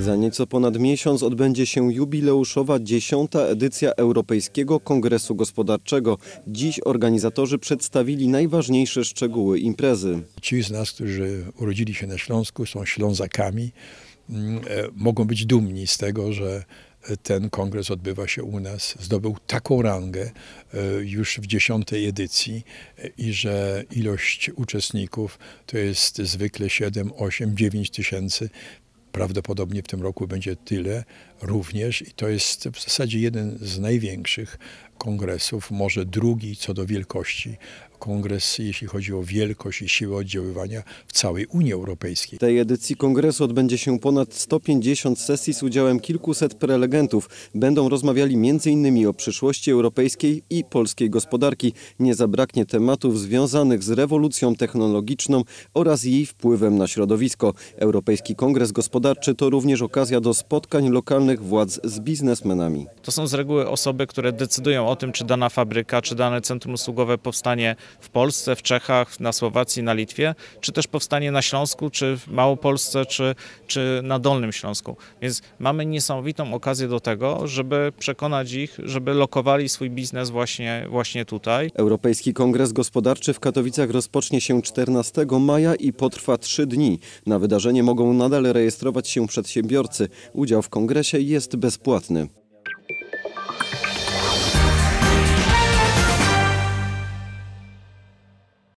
Za nieco ponad miesiąc odbędzie się jubileuszowa dziesiąta edycja Europejskiego Kongresu Gospodarczego. Dziś organizatorzy przedstawili najważniejsze szczegóły imprezy. Ci z nas, którzy urodzili się na Śląsku, są Ślązakami, mm, e, mogą być dumni z tego, że ten kongres odbywa się u nas, zdobył taką rangę e, już w dziesiątej edycji e, i że ilość uczestników to jest zwykle 7, 8, 9 tysięcy. Prawdopodobnie w tym roku będzie tyle również i to jest w zasadzie jeden z największych kongresów, może drugi co do wielkości kongres, jeśli chodzi o wielkość i siłę oddziaływania w całej Unii Europejskiej. W tej edycji kongresu odbędzie się ponad 150 sesji z udziałem kilkuset prelegentów. Będą rozmawiali m.in. o przyszłości europejskiej i polskiej gospodarki. Nie zabraknie tematów związanych z rewolucją technologiczną oraz jej wpływem na środowisko. Europejski Kongres Gospodarczy to również okazja do spotkań lokalnych władz z biznesmenami. To są z reguły osoby, które decydują o o tym, czy dana fabryka, czy dane centrum usługowe powstanie w Polsce, w Czechach, na Słowacji, na Litwie, czy też powstanie na Śląsku, czy w Małopolsce, czy, czy na Dolnym Śląsku. Więc mamy niesamowitą okazję do tego, żeby przekonać ich, żeby lokowali swój biznes właśnie, właśnie tutaj. Europejski Kongres Gospodarczy w Katowicach rozpocznie się 14 maja i potrwa 3 dni. Na wydarzenie mogą nadal rejestrować się przedsiębiorcy. Udział w kongresie jest bezpłatny.